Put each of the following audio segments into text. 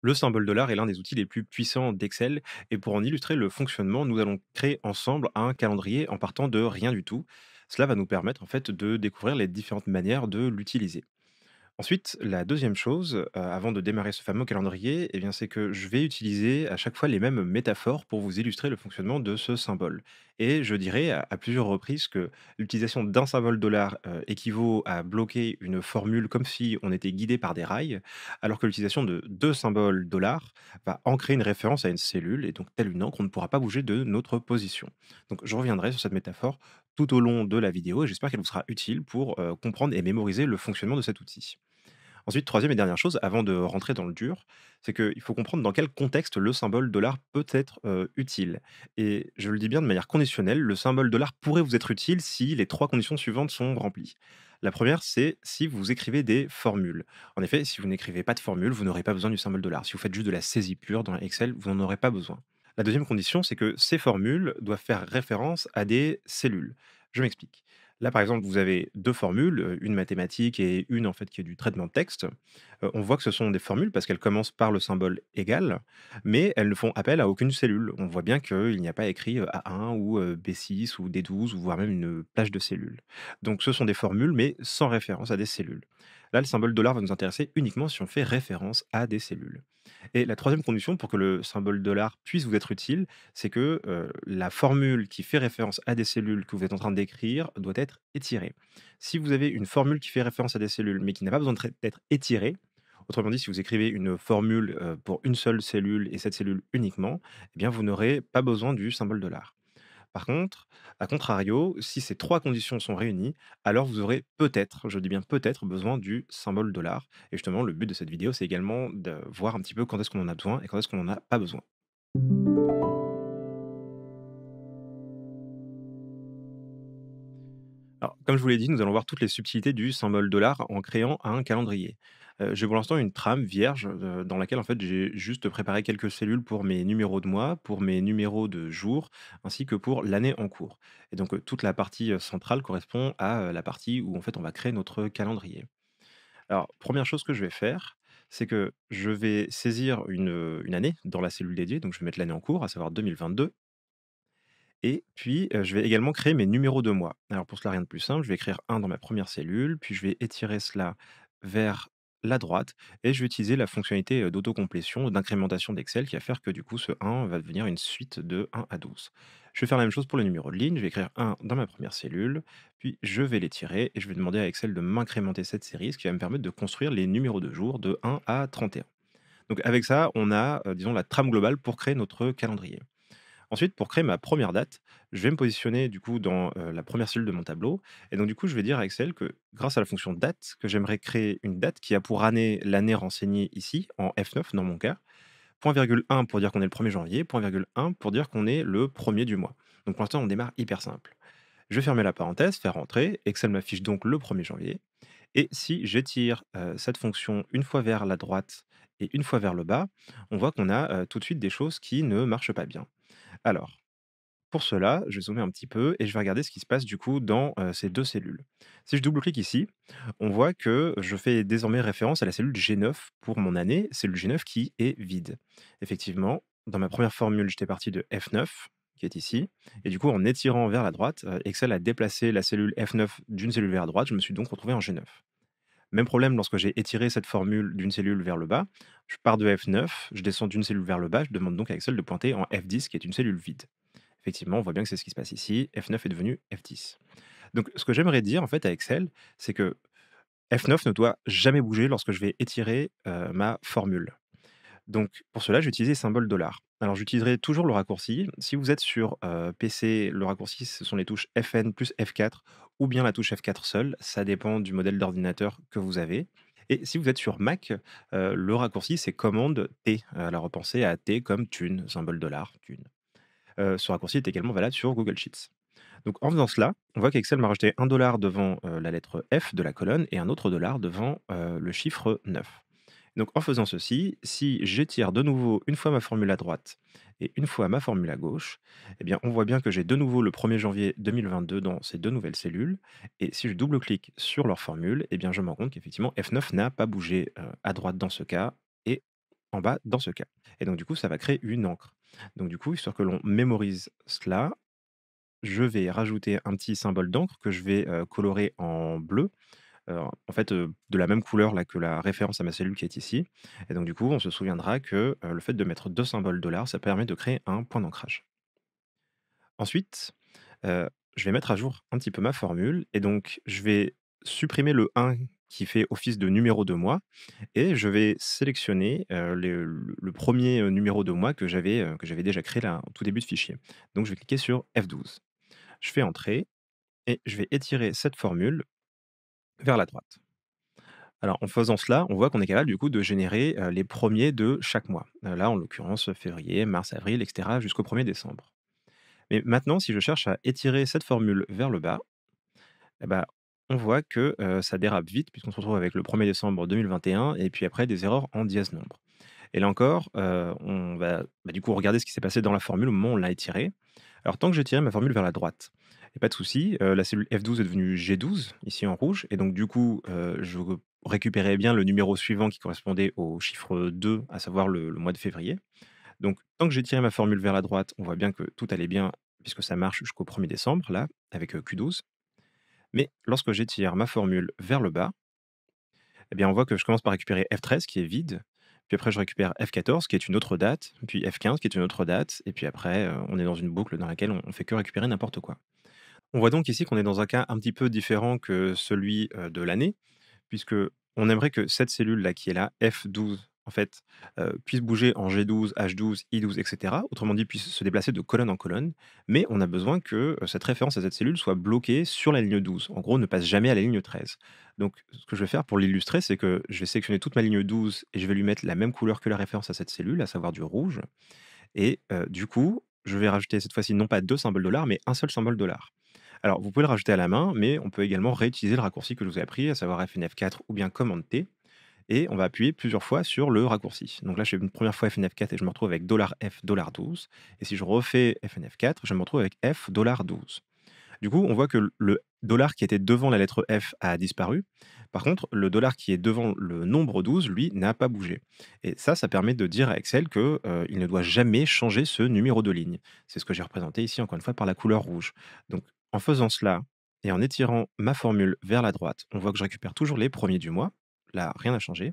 Le symbole dollar est l'un des outils les plus puissants d'Excel et pour en illustrer le fonctionnement, nous allons créer ensemble un calendrier en partant de rien du tout. Cela va nous permettre en fait de découvrir les différentes manières de l'utiliser. Ensuite, la deuxième chose, euh, avant de démarrer ce fameux calendrier, eh bien, c'est que je vais utiliser à chaque fois les mêmes métaphores pour vous illustrer le fonctionnement de ce symbole. Et je dirais à, plusieurs reprises que l'utilisation d'un symbole dollar euh, équivaut à bloquer une formule comme si on était guidé par des rails, alors que l'utilisation de deux symboles dollars va ancrer une référence à une cellule et donc telle une encre, on ne pourra pas bouger de notre position. Donc je reviendrai sur cette métaphore tout au long de la vidéo et j'espère qu'elle vous sera utile pour euh, comprendre et mémoriser le fonctionnement de cet outil. Ensuite, troisième et dernière chose, avant de rentrer dans le dur, c'est qu'il faut comprendre dans quel contexte le symbole dollar peut être utile. Et je le dis bien de manière conditionnelle, le symbole dollar pourrait vous être utile si les trois conditions suivantes sont remplies. La première, c'est si vous écrivez des formules. En effet, si vous n'écrivez pas de formules, vous n'aurez pas besoin du symbole dollar. Si vous faites juste de la saisie pure dans Excel, vous n'en aurez pas besoin. La deuxième condition, c'est que ces formules doivent faire référence à des cellules. Je m'explique. Là, par exemple, vous avez deux formules, une mathématique et une en fait qui est du traitement de texte. on voit que ce sont des formules parce qu'elles commencent par le symbole égal, mais elles ne font appel à aucune cellule. On voit bien qu'il n'y a pas écrit A1 ou B6 ou D12 ou voire même une plage de cellules. Donc, ce sont des formules, mais sans référence à des cellules. Là, le symbole dollar va nous intéresser uniquement si on fait référence à des cellules. Et la troisième condition pour que le symbole dollar puisse vous être utile, c'est que euh, la formule qui fait référence à des cellules que vous êtes en train d'écrire doit être étirée. Si vous avez une formule qui fait référence à des cellules mais qui n'a pas besoin d'être étirée, Autrement dit, si vous écrivez une formule euh, pour une seule cellule et cette cellule uniquement, eh bien vous n'aurez pas besoin du symbole dollar. Par contre, à contrario, si ces trois conditions sont réunies, alors vous aurez peut-être, je dis bien peut-être, besoin du symbole dollar. Et justement, le but de cette vidéo, c'est également de voir un petit peu quand est-ce qu'on en a besoin et quand est-ce qu'on n'en a pas besoin. Comme je vous l'ai dit, nous allons voir toutes les subtilités du symbole dollar en créant un calendrier. Euh, j'ai pour l'instant une trame vierge euh, dans laquelle en fait j'ai juste préparé quelques cellules pour mes numéros de mois, pour mes numéros de jours, ainsi que pour l'année en cours. Et donc euh, toute la partie centrale correspond à la partie où en fait on va créer notre calendrier. Alors première chose que je vais faire, c'est que je vais saisir une, une année dans la cellule dédiée, donc je vais mettre l'année en cours, à savoir 2022, et puis, je vais également créer mes numéros de mois. Alors pour cela, rien de plus simple, je vais écrire 1 dans ma première cellule, puis je vais étirer cela vers la droite, et je vais utiliser la fonctionnalité d'autocomplétion, d'incrémentation d'Excel, qui va faire que du coup, ce 1 va devenir une suite de 1 à 12. Je vais faire la même chose pour le numéro de ligne, je vais écrire 1 dans ma première cellule, puis je vais l'étirer, et je vais demander à Excel de m'incrémenter cette série, ce qui va me permettre de construire les numéros de jour de 1 à 31. Donc avec ça, on a, disons, la trame globale pour créer notre calendrier. Ensuite, pour créer ma première date, je vais me positionner du coup dans la première cellule de mon tableau. Et donc, du coup, je vais dire à Excel que grâce à la fonction date, que j'aimerais créer une date qui a pour année l'année renseignée ici, en F9 dans mon cas. Point virgule 1 pour dire qu'on est le 1er janvier, point virgule 1 pour dire qu'on est le 1er du mois. Donc pour l'instant, on démarre hyper simple. Je vais fermer la parenthèse, faire entrer, Excel m'affiche donc le 1er janvier. Et si j'étire cette fonction une fois vers la droite et une fois vers le bas, on voit qu'on a tout de suite des choses qui ne marchent pas bien. Alors, pour cela, je vais zoomer un petit peu et je vais regarder ce qui se passe du coup dans ces deux cellules. Si je double-clique ici, on voit que je fais désormais référence à la cellule G9 pour mon année, cellule G9 qui est vide. Effectivement, dans ma première formule, j'étais parti de F9, qui est ici. Et du coup, en étirant vers la droite, Excel a déplacé la cellule F9 d'une cellule vers la droite. Je me suis donc retrouvé en G9. Même problème lorsque j'ai étiré cette formule d'une cellule vers le bas. Je pars de F9, je descends d'une cellule vers le bas, je demande donc à Excel de pointer en F10, qui est une cellule vide. Effectivement, on voit bien que c'est ce qui se passe ici. F9 est devenu F10. Donc, ce que j'aimerais dire en fait à Excel, c'est que F9 ne doit jamais bouger lorsque je vais étirer euh, ma formule. Donc, pour cela, j'ai utilisé symbole dollar. Alors, j'utiliserai toujours le raccourci. Si vous êtes sur euh, PC, le raccourci, ce sont les touches Fn plus F4 ou bien la touche F4 seule. Ça dépend du modèle d'ordinateur que vous avez. Et si vous êtes sur Mac, euh, le raccourci, c'est commande T. Euh, alors pensez à T comme thune, symbole dollar, thune. Euh, ce raccourci est également valable sur Google Sheets. Donc en faisant cela, on voit qu'Excel m'a rajouté un dollar devant la lettre F de la colonne et un autre dollar devant le chiffre 9. Donc en faisant ceci, si j'étire de nouveau une fois ma formule à droite et une fois ma formule à gauche, eh bien, on voit bien que j'ai de nouveau le 1er janvier 2022 dans ces deux nouvelles cellules. Et si je double-clique sur leur formule, eh bien, je me rends compte qu'effectivement, F9 n'a pas bougé euh, à droite dans ce cas et en bas dans ce cas. Et donc, du coup, ça va créer une encre. Donc, du coup, histoire que l'on mémorise cela, je vais rajouter un petit symbole d'encre que je vais euh, colorer en bleu en fait, de la même couleur là, que la référence à ma cellule qui est ici. Et donc, du coup, on se souviendra que le fait de mettre deux symboles dollars, ça permet de créer un point d'ancrage. Ensuite, je vais mettre à jour un petit peu ma formule. Et donc, je vais supprimer le 1 qui fait office de numéro de mois et je vais sélectionner le, premier numéro de mois que j'avais déjà créé là tout début de fichier. Donc je vais cliquer sur F12. Je fais entrer et je vais étirer cette formule vers la droite. Alors, en faisant cela, on voit qu'on est capable du coup de générer les premiers de chaque mois. là, en l'occurrence, février, mars, avril, etc., jusqu'au 1er décembre. Mais maintenant, si je cherche à étirer cette formule vers le bas, eh ben, on voit que ça dérape vite, puisqu'on se retrouve avec le 1er décembre 2021, et puis après des erreurs en dièse nombre. Et là encore, on va bah, du coup regarder ce qui s'est passé dans la formule au moment où on l'a étirée. Alors, tant que j'ai tiré ma formule vers la droite, et pas de souci, la cellule F12 est devenue G12, ici en rouge. Et donc, du coup, je récupérais bien le numéro suivant qui correspondait au chiffre 2, à savoir le, mois de février. Donc, tant que j'ai tiré ma formule vers la droite, on voit bien que tout allait bien, puisque ça marche jusqu'au 1er décembre, là, avec Q12. Mais lorsque j'étire ma formule vers le bas, eh bien, on voit que je commence par récupérer F13 qui est vide, puis après je récupère F14 qui est une autre date, puis F15 qui est une autre date, et puis après on est dans une boucle dans laquelle on fait que récupérer n'importe quoi. On voit donc ici qu'on est dans un cas un petit peu différent que celui de l'année, puisque on aimerait que cette cellule-là qui est là, F12, en fait, puisse bouger en G12, H12, I12, etc. Autrement dit, puisse se déplacer de colonne en colonne, mais on a besoin que cette référence à cette cellule soit bloquée sur la ligne 12. En gros, ne passe jamais à la ligne 13. Donc, ce que je vais faire pour l'illustrer, c'est que je vais sélectionner toute ma ligne 12 et je vais lui mettre la même couleur que la référence à cette cellule, à savoir du rouge. Et du coup, je vais rajouter cette fois-ci non pas deux symboles dollars, mais un seul symbole dollar. Alors, vous pouvez le rajouter à la main, mais on peut également réutiliser le raccourci que je vous ai appris, à savoir FNF4 ou bien Command T. Et on va appuyer plusieurs fois sur le raccourci. Donc là, je fais une première fois FNF4 et je me retrouve avec $F, $12. Et si je refais FNF4, je me retrouve avec F$12. $12. Du coup, on voit que le dollar qui était devant la lettre F a disparu. Par contre, le dollar qui est devant le nombre 12, lui, n'a pas bougé. Et ça, ça permet de dire à Excel qu'il euh, ne doit jamais changer ce numéro de ligne. C'est ce que j'ai représenté ici, encore une fois, par la couleur rouge. Donc, en faisant cela et en étirant ma formule vers la droite, on voit que je récupère toujours les premiers du mois. Là, rien n'a changé.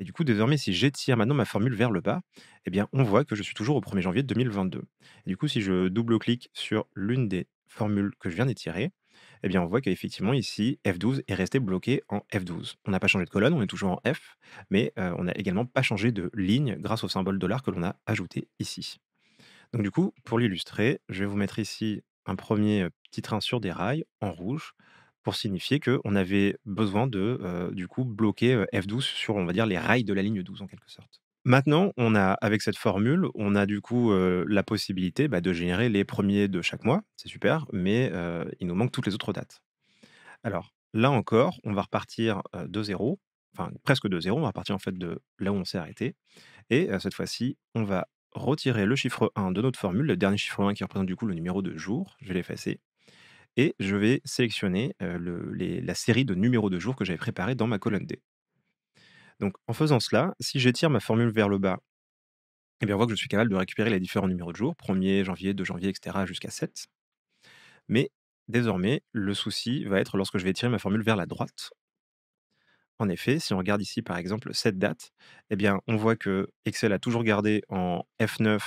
Et du coup, désormais, si j'étire maintenant ma formule vers le bas, eh bien, on voit que je suis toujours au 1er janvier 2022. du coup, si je double-clique sur l'une des formules que je viens d'étirer, eh bien, on voit qu'effectivement, ici, F12 est resté bloqué en F12. On n'a pas changé de colonne, on est toujours en F, mais euh, on n'a également pas changé de ligne grâce au symbole dollar que l'on a ajouté ici. Donc du coup, pour l'illustrer, je vais vous mettre ici un premier petit train sur des rails en rouge pour signifier que on avait besoin de, du coup, bloquer F12 sur, on va dire, les rails de la ligne 12 en quelque sorte. Maintenant, on a, avec cette formule, on a du coup la possibilité bah, de générer les premiers de chaque mois, c'est super, mais il nous manque toutes les autres dates. Alors, là encore, on va repartir de zéro, enfin presque de zéro, on va repartir en fait de là où on s'est arrêté, et cette fois-ci, on va retirer le chiffre 1 de notre formule, le dernier chiffre 1 qui représente du coup le numéro de jour, je vais l'effacer, et je vais sélectionner la série de numéros de jour que j'avais préparé dans ma colonne D. Donc en faisant cela, si j'étire ma formule vers le bas, et eh bien, on voit que je suis capable de récupérer les différents numéros de jour, 1er janvier, 2 janvier, etc., jusqu'à 7. Mais désormais, le souci va être lorsque je vais étirer ma formule vers la droite, en effet, si on regarde ici par exemple cette date, eh bien on voit que Excel a toujours gardé en F9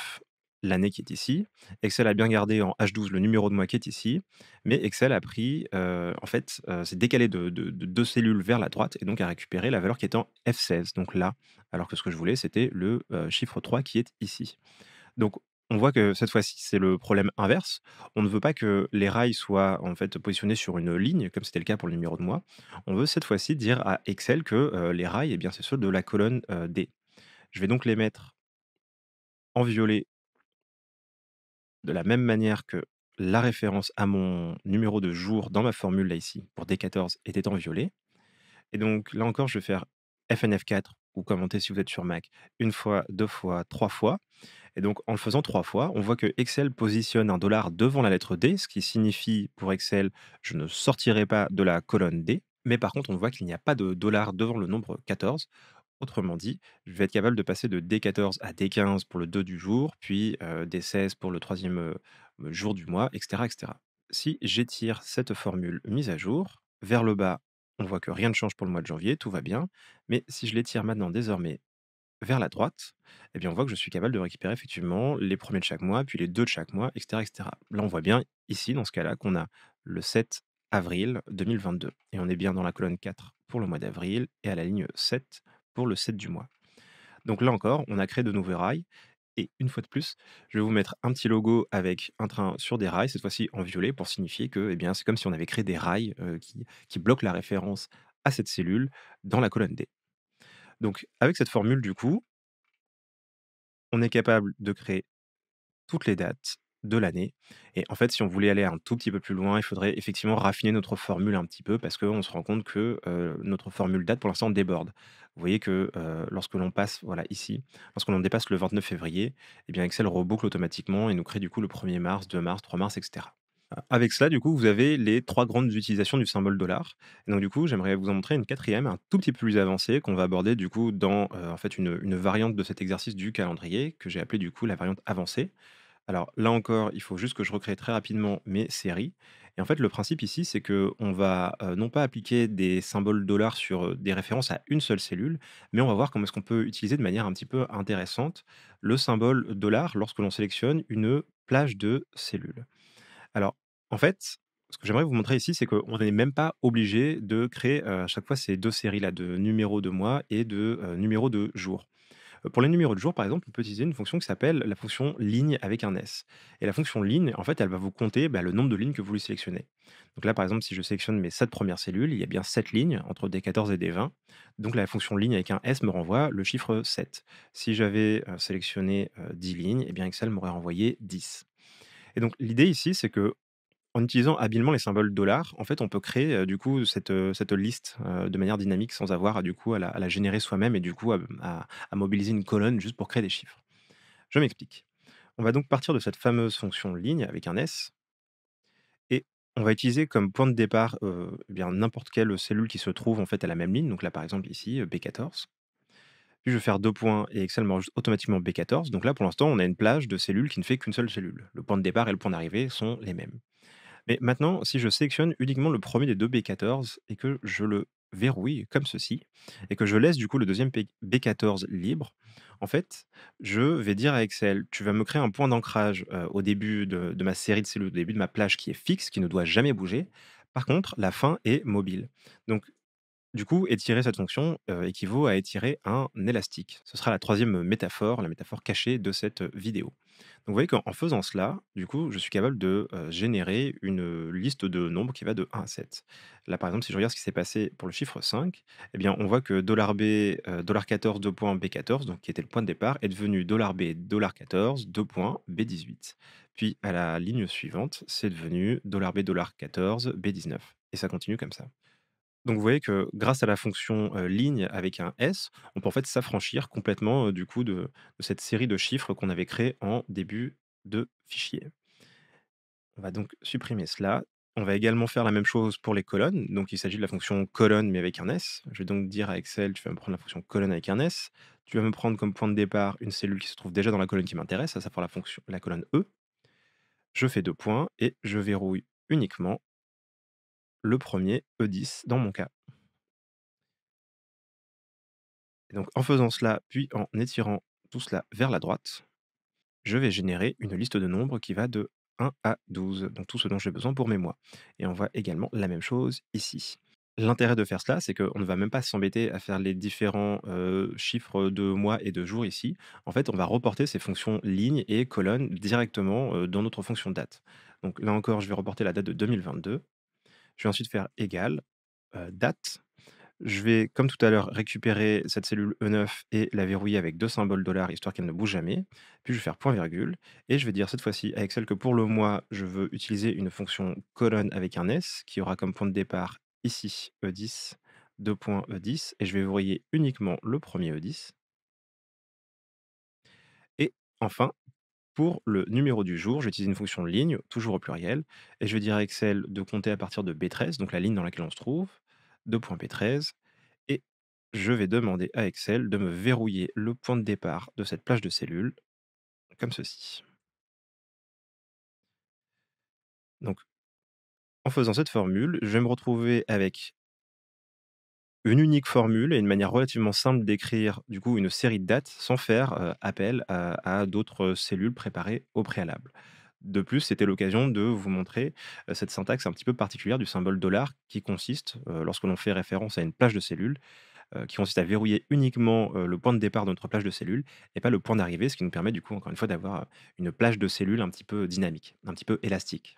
l'année qui est ici, Excel a bien gardé en H12 le numéro de mois qui est ici, mais Excel a pris, euh, en fait, c'est euh, décalé de, deux cellules vers la droite et donc a récupéré la valeur qui est en F16, donc là, alors que ce que je voulais c'était le euh, chiffre 3 qui est ici. Donc on voit que cette fois-ci, c'est le problème inverse. On ne veut pas que les rails soient en fait positionnés sur une ligne, comme c'était le cas pour le numéro de moi. On veut cette fois-ci dire à Excel que euh, les rails, eh bien, c'est ceux de la colonne euh, D. Je vais donc les mettre en violet de la même manière que la référence à mon numéro de jour dans ma formule là ici pour D14 était en violet. Et donc là encore, je vais faire FNF4 ou commenter si vous êtes sur Mac une fois, deux fois, trois fois. Et donc, en le faisant trois fois, on voit que Excel positionne un dollar devant la lettre D, ce qui signifie pour Excel, je ne sortirai pas de la colonne D. Mais par contre, on voit qu'il n'y a pas de dollar devant le nombre 14. Autrement dit, je vais être capable de passer de D14 à D15 pour le 2 du jour, puis euh, D16 pour le troisième euh, euh, jour du mois, etc. etc. Si j'étire cette formule mise à jour vers le bas on voit que rien ne change pour le mois de janvier, tout va bien. Mais si je l'étire maintenant désormais vers la droite, eh bien, on voit que je suis capable de récupérer effectivement les premiers de chaque mois, puis les deux de chaque mois, etc. etc. Là, on voit bien ici, dans ce cas-là, qu'on a le 7 avril 2022. Et on est bien dans la colonne 4 pour le mois d'avril et à la ligne 7 pour le 7 du mois. Donc là encore, on a créé de nouveaux rails et une fois de plus, je vais vous mettre un petit logo avec un train sur des rails, cette fois-ci en violet, pour signifier que eh bien, c'est comme si on avait créé des rails euh, qui bloquent la référence à cette cellule dans la colonne D. Donc avec cette formule, du coup, on est capable de créer toutes les dates, de l'année. Et en fait, si on voulait aller un tout petit peu plus loin, il faudrait effectivement raffiner notre formule un petit peu parce qu'on se rend compte que notre formule date pour l'instant déborde. Vous voyez que lorsque l'on passe, voilà, ici, lorsque l'on dépasse le 29 février, eh bien Excel reboucle automatiquement et nous crée du coup le 1er mars, 2 mars, 3 mars, etc. Avec cela, du coup, vous avez les trois grandes utilisations du symbole dollar. Et donc, du coup, j'aimerais vous en montrer une quatrième, un tout petit peu plus avancée, qu'on va aborder, du coup, dans en fait une, une variante de cet exercice du calendrier, que j'ai appelé, du coup, la variante avancée. Alors là encore, il faut juste que je recrée très rapidement mes séries. Et en fait, le principe ici, c'est qu'on va euh, non pas appliquer des symboles dollars sur euh, des références à une seule cellule, mais on va voir comment est-ce qu'on peut utiliser de manière un petit peu intéressante le symbole dollar lorsque l'on sélectionne une plage de cellules. Alors, en fait, ce que j'aimerais vous montrer ici, c'est qu'on n'est même pas obligé de créer euh, à chaque fois ces deux séries-là de numéro de mois et de numéro de jours. Pour les numéros de jour, par exemple, on peut utiliser une fonction qui s'appelle la fonction ligne avec un S. Et la fonction ligne, en fait, elle va vous compter bah, le nombre de lignes que vous voulez sélectionnez. Donc là, par exemple, si je sélectionne mes 7 premières cellules, il y a bien 7 lignes entre D14 et D20. Donc la fonction ligne avec un S me renvoie le chiffre 7. Si j'avais euh, sélectionné 10 euh, lignes, eh bien Excel m'aurait renvoyé 10. Et donc l'idée ici, c'est que en utilisant habilement les symboles dollars, en fait, on peut créer euh, du coup cette, euh, cette liste euh, de manière dynamique sans avoir à, du coup, à, la, générer soi-même et du coup à, mobiliser une colonne juste pour créer des chiffres. Je m'explique. On va donc partir de cette fameuse fonction ligne avec un S et on va utiliser comme point de départ eh bien n'importe quelle cellule qui se trouve en fait à la même ligne. Donc là, par exemple, ici, B14. Puis je vais faire deux points et Excel rajoute automatiquement B14. Donc là, pour l'instant, on a une plage de cellules qui ne fait qu'une seule cellule. Le point de départ et le point d'arrivée sont les mêmes. Mais maintenant, si je sélectionne uniquement le premier des deux B14 et que je le verrouille comme ceci, et que je laisse du coup le deuxième B14 libre, en fait, je vais dire à Excel, tu vas me créer un point d'ancrage au début de, ma série de cellules, au début de ma plage qui est fixe, qui ne doit jamais bouger. Par contre, la fin est mobile. Donc, du coup, étirer cette fonction équivaut à étirer un élastique. Ce sera la troisième métaphore, la métaphore cachée de cette vidéo. Donc vous voyez qu'en faisant cela, du coup, je suis capable de générer une liste de nombres qui va de 1 à 7. Là, par exemple, si je regarde ce qui s'est passé pour le chiffre 5, eh bien, on voit que $B, $14, B14, qui était le point de départ, est devenu $B, $14, 2 B18. Puis à la ligne suivante, c'est devenu $B, $14, B19. Et ça continue comme ça. Donc vous voyez que grâce à la fonction ligne avec un S, on peut en fait s'affranchir complètement du coup de, cette série de chiffres qu'on avait créé en début de fichier. On va donc supprimer cela. On va également faire la même chose pour les colonnes. Donc il s'agit de la fonction colonne mais avec un S. Je vais donc dire à Excel, tu vas me prendre la fonction colonne avec un S. Tu vas me prendre comme point de départ une cellule qui se trouve déjà dans la colonne qui m'intéresse, à savoir la, fonction, la colonne E. Je fais deux points et je verrouille uniquement le premier E10 dans mon cas. donc en faisant cela, puis en étirant tout cela vers la droite, je vais générer une liste de nombres qui va de 1 à 12, donc tout ce dont j'ai besoin pour mes mois. Et on voit également la même chose ici. L'intérêt de faire cela, c'est qu'on ne va même pas s'embêter à faire les différents euh, chiffres de mois et de jours ici. En fait, on va reporter ces fonctions lignes et colonnes directement euh, dans notre fonction date. Donc là encore, je vais reporter la date de 2022 je vais ensuite faire égal euh, date. Je vais, comme tout à l'heure, récupérer cette cellule E9 et la verrouiller avec deux symboles dollars, histoire qu'elle ne bouge jamais. Puis je vais faire point virgule. Et je vais dire cette fois-ci à Excel que pour le mois, je veux utiliser une fonction colonne avec un S qui aura comme point de départ ici E10, deux points E10. Et je vais verrouiller uniquement le premier E10. Et enfin, pour le numéro du jour, j'utilise une fonction ligne, toujours au pluriel, et je vais dire à Excel de compter à partir de B13, donc la ligne dans laquelle on se trouve, b 13 et je vais demander à Excel de me verrouiller le point de départ de cette plage de cellules, comme ceci. Donc, en faisant cette formule, je vais me retrouver avec une unique formule et une manière relativement simple d'écrire du coup une série de dates sans faire appel à, d'autres cellules préparées au préalable. De plus, c'était l'occasion de vous montrer cette syntaxe un petit peu particulière du symbole dollar qui consiste, lorsque l'on fait référence à une plage de cellules, qui consiste à verrouiller uniquement le point de départ de notre plage de cellules et pas le point d'arrivée, ce qui nous permet du coup encore une fois d'avoir une plage de cellules un petit peu dynamique, un petit peu élastique.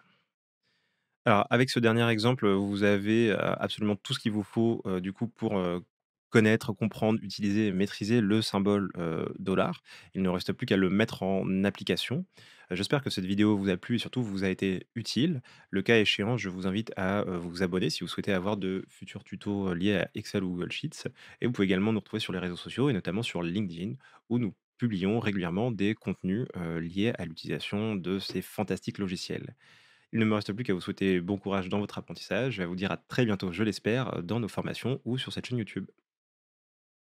Alors, avec ce dernier exemple, vous avez absolument tout ce qu'il vous faut du coup pour connaître, comprendre, utiliser et maîtriser le symbole dollar. Il ne reste plus qu'à le mettre en application. J'espère que cette vidéo vous a plu et surtout vous a été utile. Le cas échéant, je vous invite à vous abonner si vous souhaitez avoir de futurs tutos liés à Excel ou Google Sheets. Et vous pouvez également nous retrouver sur les réseaux sociaux et notamment sur LinkedIn où nous publions régulièrement des contenus liés à l'utilisation de ces fantastiques logiciels. Il ne me reste plus qu'à vous souhaiter bon courage dans votre apprentissage. Je vais vous dire à très bientôt, je l'espère, dans nos formations ou sur cette chaîne YouTube.